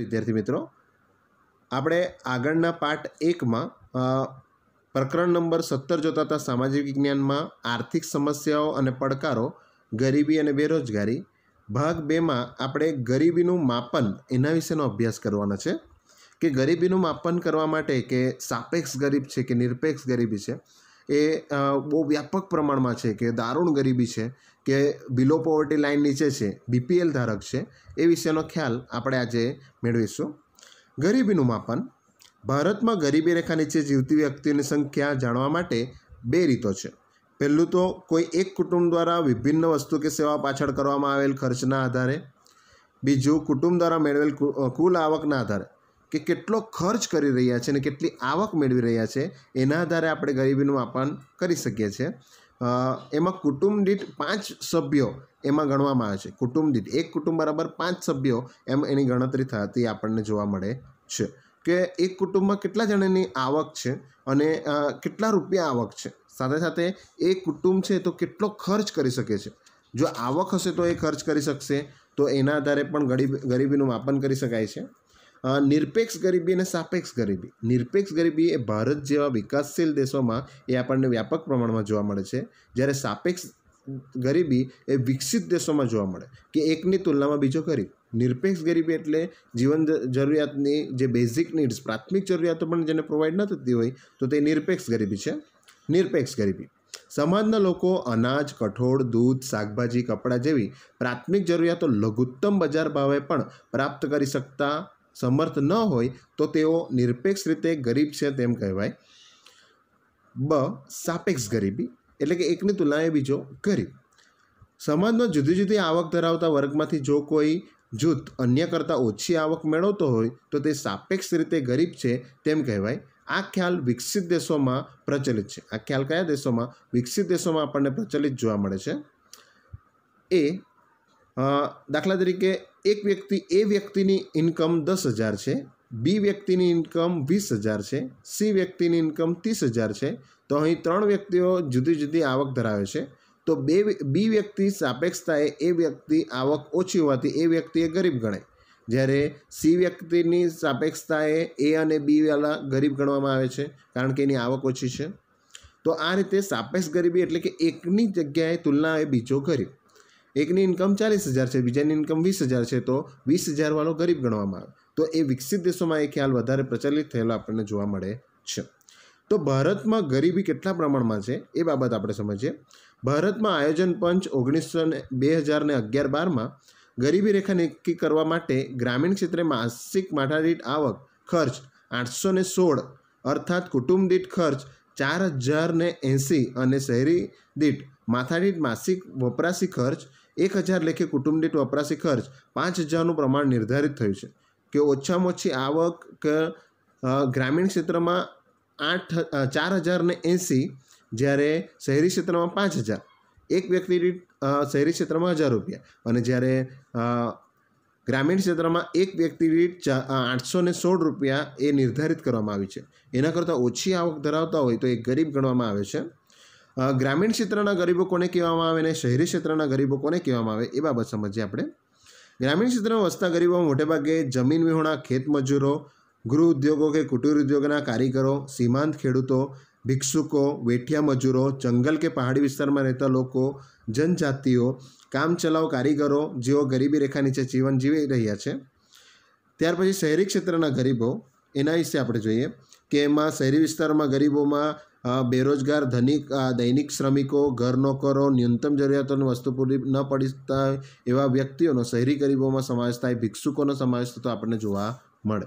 વિદ્યાર્થી મિત્રો આપણે આગળના પાઠ એકમાં પ્રકરણ નંબર સત્તર જોતા હતા સામાજિક વિજ્ઞાનમાં આર્થિક સમસ્યાઓ અને પડકારો ગરીબી અને બેરોજગારી ભાગ બેમાં આપણે ગરીબીનું માપન એના વિશેનો અભ્યાસ કરવાનો છે કે ગરીબીનું માપન કરવા માટે કે સાપેક્ષ ગરીબ છે કે નિરપેક્ષ ગરીબી છે એ બહુ વ્યાપક પ્રમાણમાં છે કે દારૂણ ગરીબી છે કે બિલો પોવર્ટી લાઇન નીચે છે બીપીએલ ધારક છે એ વિશેનો ખ્યાલ આપણે આજે મેળવીશું ગરીબીનું માપન ભારતમાં ગરીબી રેખા નીચે જીવતી વ્યક્તિઓની સંખ્યા જાણવા માટે બે રીતો છે પહેલું તો કોઈ એક કુટુંબ દ્વારા વિભિન્ન વસ્તુ કે સેવા પાછળ કરવામાં આવેલ ખર્ચના આધારે બીજું કુટુંબ દ્વારા મેળવેલ કુલ આવકના આધારે કે કેટલો ખર્ચ કરી રહ્યા છે અને કેટલી આવક મેળવી રહ્યા છે એના આધારે આપણે ગરીબીનું માપન કરી શકીએ છીએ એમાં કુટુંબ દીઠ પાંચ સભ્યો એમાં ગણવામાં આવે છે કુટુંબ દીઠ એક કુટુંબ બરાબર પાંચ સભ્યો એમ એની ગણતરી થતી આપણને જોવા મળે છે કે એક કુટુંબમાં કેટલા જણાની આવક છે અને કેટલા રૂપિયા આવક છે સાથે સાથે એ કુટુંબ છે તો કેટલો ખર્ચ કરી શકે છે જો આવક હશે તો એ ખર્ચ કરી શકશે તો એના આધારે પણ ગરીબ ગરીબીનું માપન કરી શકાય છે નિરપેક્ષ ગરીબી અને સાપેક્ષ ગરીબી નિરપેક્ષ ગરીબી એ ભારત જેવા વિકાસશીલ દેશોમાં એ આપણને વ્યાપક પ્રમાણમાં જોવા મળે છે જ્યારે સાપેક્ષ ગરીબી એ વિકસિત દેશોમાં જોવા મળે કે એકની તુલનામાં બીજો ગરીબ નિરપેક્ષ ગરીબી એટલે જીવન જરૂરિયાતની જે બેઝિક નીડ્સ પ્રાથમિક જરૂરિયાતો પણ જેને પ્રોવાઈડ ન થતી હોય તો તે નિરપેક્ષ ગરીબી છે નિરપેક્ષ ગરીબી સમાજના લોકો અનાજ કઠોળ દૂધ શાકભાજી કપડાં જેવી પ્રાથમિક જરૂરિયાતો લઘુત્તમ બજાર ભાવે પણ પ્રાપ્ત કરી શકતા સમર્થ ન હોય તો તેઓ નિરપેક્ષ રીતે ગરીબ છે તેમ કહેવાય બ સાપેક્ષ ગરીબી એટલે કે એકની તુલનાએ બીજો ગરીબ સમાજમાં જુદી જુદી આવક ધરાવતા વર્ગમાંથી જો કોઈ જૂથ અન્ય કરતાં ઓછી આવક મેળવતો હોય તો તે સાપેક્ષ રીતે ગરીબ છે તેમ કહેવાય આ ખ્યાલ વિકસિત દેશોમાં પ્રચલિત છે આ ખ્યાલ કયા દેશોમાં વિકસિત દેશોમાં આપણને પ્રચલિત જોવા મળે છે એ દાખલા તરીકે એક વ્યક્તિ એ વ્યક્તિની ઇન્કમ દસ હજાર છે બી વ્યક્તિની ઇન્કમ વીસ હજાર છે સી વ્યક્તિની ઇન્કમ ત્રીસ હજાર છે તો અહીં ત્રણ વ્યક્તિઓ જુદી જુદી આવક ધરાવે છે તો બે બી વ્યક્તિ સાપેક્ષતાએ એ વ્યક્તિ આવક ઓછી હોવાથી એ વ્યક્તિએ ગરીબ ગણાય જ્યારે સી વ્યક્તિની સાપેક્ષતાએ એ અને બી વાળા ગરીબ ગણવામાં આવે છે કારણ કે એની આવક ઓછી છે તો આ રીતે સાપેક્ષ ગરીબી એટલે કે એકની જગ્યાએ તુલનાએ બીજો ગરીબ એકની ઇન્કમ ચાલીસ હજાર છે બીજાની ઇન્કમ વીસ હજાર છે તો વીસ હજારવાળો ગરીબ ગણવામાં આવે તો એ વિકસિત દેશોમાં એ ખ્યાલ વધારે પ્રચલિત થયેલો આપણને જોવા મળે છે તો ભારતમાં ગરીબી કેટલા પ્રમાણમાં છે એ બાબત આપણે સમજીએ ભારતમાં આયોજન પંચ ઓગણીસો ને બે હજાર ને અગિયાર બારમાં ગરીબી રેખા નક્કી કરવા માટે ગ્રામીણ ક્ષેત્રે માસિક માથાદીઠ આવક ખર્ચ આઠસો ને સોળ અર્થાત કુટુંબ દીઠ ખર્ચ ચાર હજાર ને એંસી અને શહેરી દીઠ માથાદીઠ માસિક વપરાશી ખર્ચ એક હજાર લેખે કુટુંબ દીઠ વપરાશી ખર્ચ પાંચ હજારનું પ્રમાણ નિર્ધારિત થયું છે કે ઓછામાં ઓછી આવક ગ્રામીણ ક્ષેત્રમાં આઠ ચાર હજાર ને એંસી જ્યારે શહેરી ક્ષેત્રમાં પાંચ હજાર એક વ્યક્તિ દીઠ શહેરી ક્ષેત્રમાં હજાર રૂપિયા અને જ્યારે ગ્રામીણ ક્ષેત્રમાં એક વ્યક્તિ દીઠ આઠસો ને સોળ રૂપિયા એ નિર્ધારિત કરવામાં આવી છે એના કરતાં ઓછી આવક ધરાવતા હોય તો એ ગરીબ ગણવામાં આવે છે ગ્રામીણ ક્ષેત્રના ગરીબો કોને કહેવામાં આવે અને શહેરી ક્ષેત્રના ગરીબો કોને કહેવામાં આવે એ બાબત સમજીએ આપણે ગ્રામીણ ક્ષેત્રમાં વસતા ગરીબો મોટેભાગે જમીન વિહોણા ખેતમજૂરો ગૃહ ઉદ્યોગો કે કુટીર ઉદ્યોગના કારીગરો સીમાંત ખેડૂતો ભિક્ષુકો વેઠિયા મજૂરો જંગલ કે પહાડી વિસ્તારમાં રહેતા લોકો જનજાતિઓ કામચલાઉ કારીગરો જેઓ ગરીબી રેખા નીચે જીવન જીવી રહ્યા છે ત્યાર પછી શહેરી ક્ષેત્રના ગરીબો એના વિશે આપણે જોઈએ કે એમાં શહેરી વિસ્તારમાં ગરીબોમાં બેરોજગાર ધનિક દૈનિક શ્રમિકો ઘર નોકરો ન્યૂનતમ જરૂરિયાતોની વસ્તુ પૂરી ન પડતા એવા વ્યક્તિઓનો શહેરી ગરીબોમાં સમાવેશ થાય ભિક્ષુકોનો સમાવેશ થતો આપણને જોવા મળે